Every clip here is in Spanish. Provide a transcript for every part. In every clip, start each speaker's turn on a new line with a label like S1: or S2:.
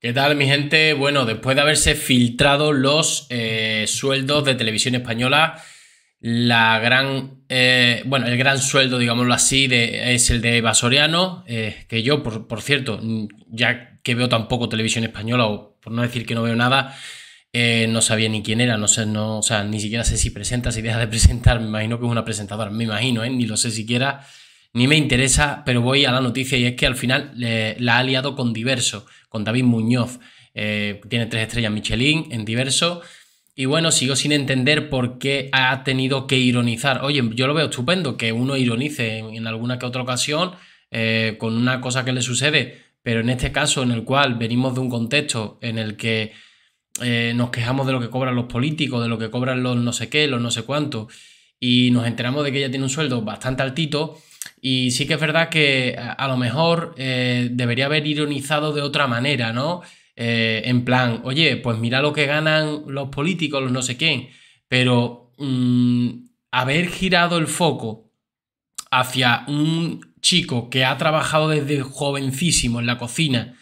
S1: ¿Qué tal, mi gente? Bueno, después de haberse filtrado los eh, sueldos de televisión española, la gran, eh, bueno, el gran sueldo, digámoslo así, es el de Vasoriano, eh, que yo, por, cierto, ya que veo tampoco televisión española, o por no decir que no veo nada, no sabía ni quién era, no sé, no, o sea, ni siquiera sé si presenta, si deja de presentar, me imagino que es una presentadora, me imagino, ni lo sé siquiera ni me interesa, pero voy a la noticia y es que al final eh, la ha aliado con Diverso, con David Muñoz. Eh, tiene tres estrellas Michelin en Diverso. Y bueno, sigo sin entender por qué ha tenido que ironizar. Oye, yo lo veo estupendo que uno ironice en, alguna que otra ocasión eh, con una cosa que le sucede, pero en este caso en el cual venimos de un contexto en el que nos quejamos de lo que cobran los políticos, de lo que cobran los no sé qué, los no sé cuántos, y nos enteramos de que ella tiene un sueldo bastante altito, y sí que es verdad que a, lo mejor eh, debería haber ironizado de otra manera, ¿no? Eh, en plan, oye, pues mira lo que ganan los políticos, los no sé quién, pero mm, haber girado el foco hacia un chico que ha trabajado desde jovencísimo en la cocina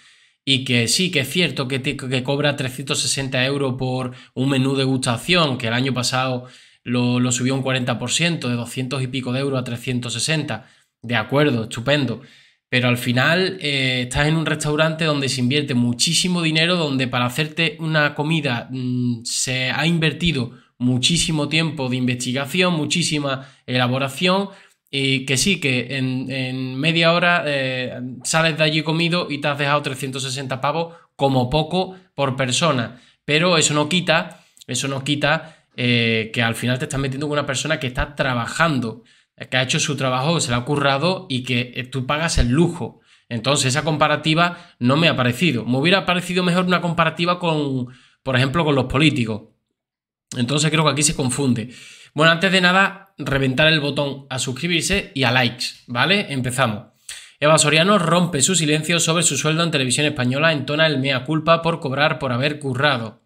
S1: y que sí, que es cierto que, cobra 360 euros por un menú de degustación, que el año pasado lo, lo, subió un 40%, de 200 y pico de euros a 360 de acuerdo, estupendo. Pero al final eh, estás en un restaurante donde se invierte muchísimo dinero, donde para hacerte una comida mm, se ha invertido muchísimo tiempo de investigación, muchísima elaboración, y que sí, que en, media hora eh, sales de allí comido y te has dejado 360 pavos como poco por persona. Pero eso no quita, eso no quita eh, que al final te estás metiendo con una persona que está trabajando que ha hecho su trabajo, se le ha currado y que eh, tú pagas el lujo. Entonces esa comparativa no me ha parecido. Me hubiera parecido mejor una comparativa con, por ejemplo, con los políticos. Entonces creo que aquí se confunde. Bueno, antes de nada, reventar el botón a suscribirse y a likes, ¿vale? Empezamos. Eva Soriano rompe su silencio sobre su sueldo en televisión española, entona el mea culpa por cobrar por haber currado.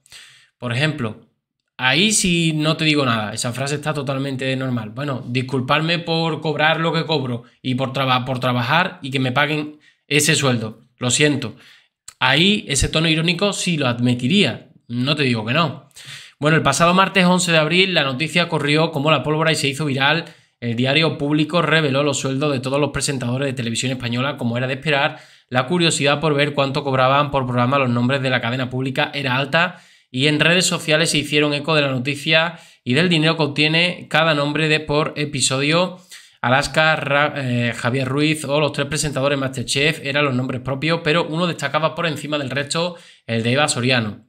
S1: Por ejemplo, Ahí sí no te digo nada, esa frase está totalmente normal. Bueno, disculparme por cobrar lo que cobro y por, por trabajar y que me paguen ese sueldo, lo siento. Ahí ese tono irónico sí lo admitiría, no te digo que no. Bueno, el pasado martes 11 de abril la noticia corrió como la pólvora y se hizo viral. El diario público reveló los sueldos de todos los presentadores de televisión española, como era de esperar. La curiosidad por ver cuánto cobraban por programa los nombres de la cadena pública era alta y en redes sociales se hicieron eco de la noticia y del dinero que obtiene cada nombre de por episodio. Alaska, eh, Javier Ruiz o los tres presentadores Masterchef eran los nombres propios, pero uno destacaba por encima del resto, el de Eva Soriano.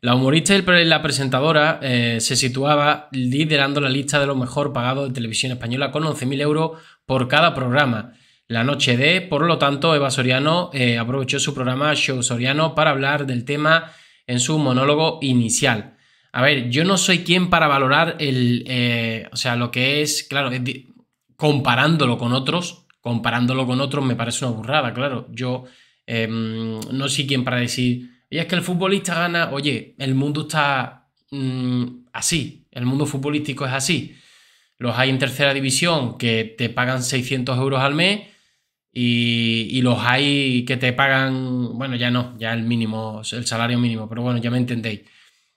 S1: La humorista y la presentadora eh, se situaba liderando la lista de los mejor pagados de televisión española con 11.000 euros por cada programa. La noche de, por lo tanto, Eva Soriano eh, aprovechó su programa Show Soriano para hablar del tema en su monólogo inicial. A ver, yo no soy quien para valorar el, eh, o sea, lo que es, claro, eh, comparándolo con otros, comparándolo con otros me parece una burrada, claro. Yo em, no soy quien para decir, oye, es que el futbolista gana, oye, el mundo está mm, así, el mundo futbolístico es así. Los hay en tercera división que te pagan 600 euros al mes y, los hay que te pagan, bueno, ya no, ya el mínimo, el salario mínimo, pero bueno, ya me entendéis.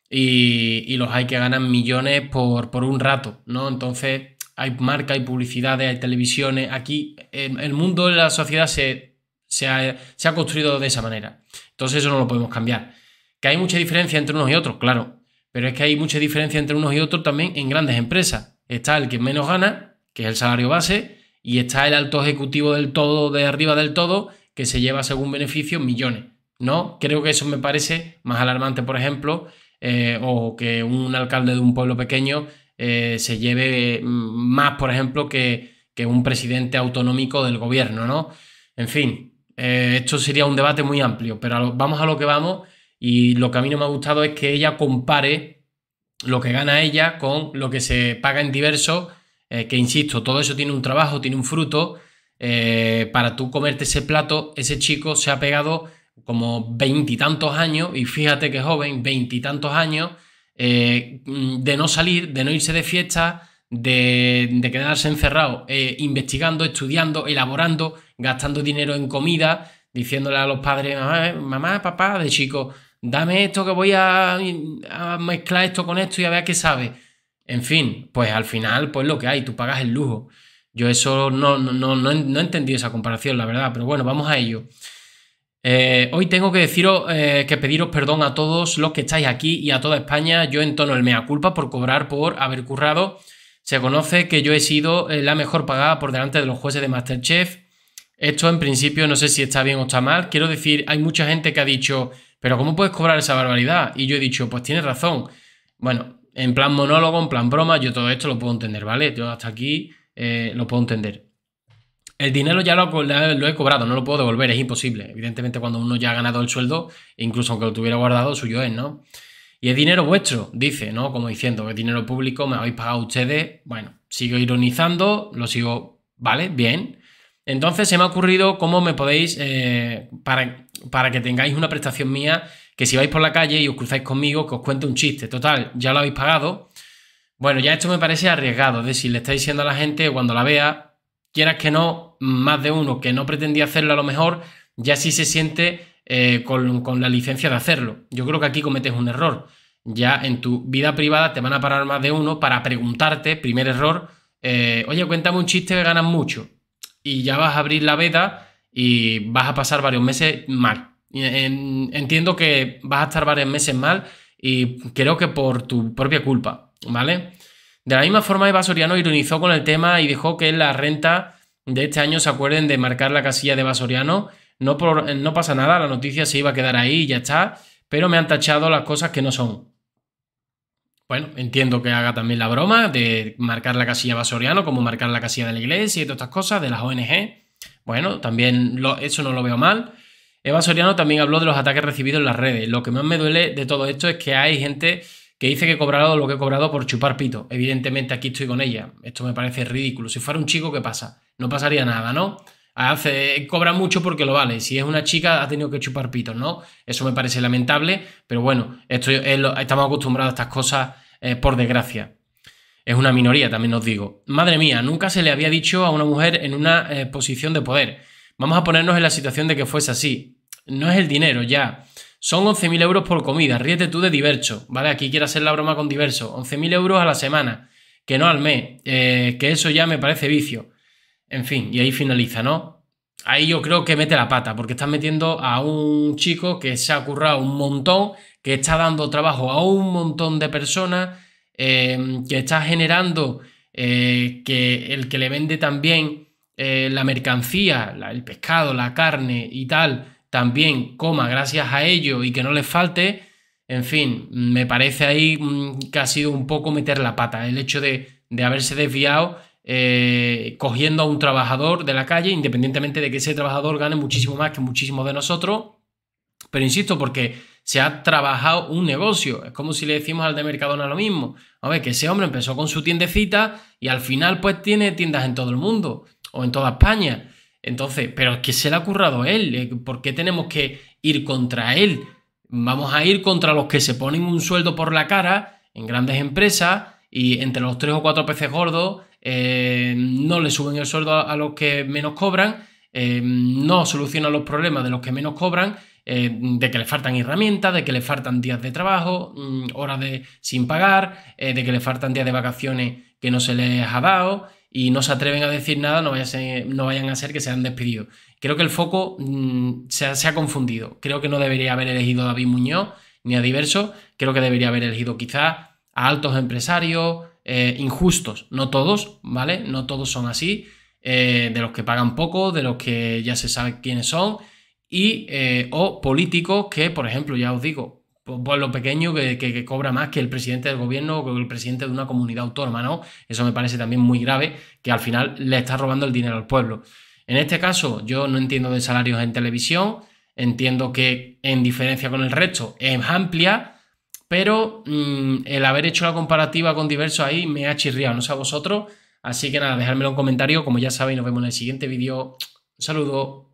S1: Y, los hay que ganan millones por, un rato, ¿no? Entonces hay marca, hay publicidades, hay televisiones. Aquí el, mundo de la sociedad se, se, ha, se ha construido de esa manera. Entonces eso no lo podemos cambiar. Que hay mucha diferencia entre unos y otros, claro. Pero es que hay mucha diferencia entre unos y otros también en grandes empresas. Está el que menos gana, que es el salario base, y está el alto ejecutivo del todo, de arriba del todo, que se lleva según beneficio millones. ¿no? Creo que eso me parece más alarmante, por ejemplo, eh, o que un alcalde de un pueblo pequeño eh, se lleve mm, más, por ejemplo, que, un presidente autonómico del gobierno, ¿no? En fin, eh, esto sería un debate muy amplio, pero vamos a lo que vamos y lo que a mí no me ha gustado es que ella compare lo que gana ella con lo que se paga en diversos eh, que insisto, todo eso tiene un trabajo, tiene un fruto. Eh, para tú comerte ese plato, ese chico se ha pegado como veintitantos años, y fíjate que joven, veintitantos años, eh, de no salir, de no irse de fiesta, de, quedarse encerrado, investigando, estudiando, elaborando, gastando dinero en comida, diciéndole a los padres, mamá, papá, de chico, dame esto que voy a, a mezclar esto con esto y a ver qué sabe en fin, pues al final, pues lo que hay, tú pagas el lujo. Yo eso no, no, no, no he entendido esa comparación, la verdad, pero bueno, vamos a ello. Eh, hoy tengo que deciros eh, que pediros perdón a todos los que estáis aquí y a toda España. Yo entono el mea culpa por cobrar por haber currado. Se conoce que yo he sido eh, la mejor pagada por delante de los jueces de Masterchef. Esto en principio no sé si está bien o está mal. Quiero decir, hay mucha gente que ha dicho, pero ¿cómo puedes cobrar esa barbaridad? Y yo he dicho, pues tienes razón. Bueno, en plan monólogo, en plan broma, yo todo esto lo puedo entender, ¿vale? Yo hasta aquí eh, lo puedo entender. El dinero ya lo, he cobrado, no lo puedo devolver, es imposible. Evidentemente, cuando uno ya ha ganado el sueldo, incluso aunque lo tuviera guardado, suyo es, ¿no? Y es dinero vuestro, dice, ¿no? Como diciendo, es dinero público, me habéis pagado ustedes. Bueno, sigo ironizando, lo sigo, ¿vale? Bien. Entonces se me ha ocurrido cómo me podéis, eh, para, para que tengáis una prestación mía que si vais por la calle y os cruzáis conmigo, que os cuente un chiste. Total, ya lo habéis pagado. Bueno, ya esto me parece arriesgado. Es decir, le estáis diciendo a la gente cuando la vea, quieras que no, más de uno que no pretendía hacerlo a lo mejor, ya sí se siente eh, con, la licencia de hacerlo. Yo creo que aquí cometes un error. Ya en tu vida privada te van a parar más de uno para preguntarte, primer error, eh, oye, cuéntame un chiste que ganas mucho. Y ya vas a abrir la veda y vas a pasar varios meses mal entiendo que vas a estar varios meses mal y creo que por tu propia culpa, ¿vale? De la misma forma, Eva Soriano ironizó con el tema y dijo que la renta de este año se acuerden de marcar la casilla de Eva No, no pasa nada, la noticia se iba a quedar ahí y ya está, pero me han tachado las cosas que no son. Bueno, entiendo que haga también la broma de marcar la casilla de Basoriano, como marcar la casilla de la iglesia y todas estas cosas, de las ONG. Bueno, también eso no lo veo mal. Eva Soriano también habló de los ataques recibidos en las redes. Lo que más me duele de todo esto es que hay gente que dice que he cobrado lo que he cobrado por chupar pito. Evidentemente aquí estoy con ella. Esto me parece ridículo. Si fuera un chico, ¿qué pasa? No pasaría nada, ¿no? Hace, cobra mucho porque lo vale. Si es una chica, ha tenido que chupar pito, ¿no? Eso me parece lamentable, pero bueno, estamos acostumbrados a estas cosas, eh, por desgracia. Es una minoría, también os digo. Madre mía, nunca se le había dicho a una mujer en una eh, posición de poder. Vamos a ponernos en la situación de que fuese así. No es el dinero, ya. Son 11.000 euros por comida. Ríete tú de diverso, ¿vale? Aquí quiero hacer la broma con diverso. 11.000 euros a la semana, que no al mes. Eh, que eso ya me parece vicio. En fin, y ahí finaliza, ¿no? Ahí yo creo que mete la pata, porque estás metiendo a un chico que se ha currado un montón, que está dando trabajo a un montón de personas, eh, que está generando eh, que el que le vende también eh, la mercancía, el pescado, la carne y tal, también coma gracias a ello y que no les falte, en fin, me parece ahí mm, que ha sido un poco meter la pata el hecho de, haberse desviado eh, cogiendo a un trabajador de la calle, independientemente de que ese trabajador gane muchísimo más que muchísimos de nosotros. Pero insisto, porque se ha trabajado un negocio. Es como si le decimos al de Mercadona lo mismo. A ver, que ese hombre empezó con su tiendecita y al final pues tiene tiendas en todo el mundo o en toda España. Entonces, pero que se le ha currado a él? Eh, ¿Por qué tenemos que ir contra él? Vamos a ir contra los que se ponen un sueldo por la cara en grandes empresas y entre los tres o cuatro peces gordos eh, no le suben el sueldo a, los que menos cobran, eh, no solucionan los problemas de los que menos cobran, de que le faltan herramientas, de que le faltan días de trabajo, mm, horas de, sin pagar, de que le faltan días de vacaciones que no se les ha dado y no se atreven a decir nada, no, vayan a ser que se han despedido Creo que el foco mm, se, ha, confundido. Creo que no debería haber elegido a David Muñoz ni a Diverso. Creo que debería haber elegido quizás a altos empresarios eh, injustos. No todos, ¿vale? No todos son así. Eh, de los que pagan poco, de los que ya se sabe quiénes son. Y, eh, o políticos que, por ejemplo, ya os digo, por, pues, pues lo pequeño que, cobra más que el presidente del gobierno o el presidente de una comunidad autónoma, ¿no? Eso me parece también muy grave, que al final le está robando el dinero al pueblo. En este caso, yo no entiendo de salarios en televisión, entiendo que en diferencia con el resto es amplia, pero mm, el haber hecho la comparativa con diversos ahí me ha chirriado, no sé a vosotros, así que nada, dejármelo en comentario, como ya sabéis, nos vemos en el siguiente vídeo. Un saludo.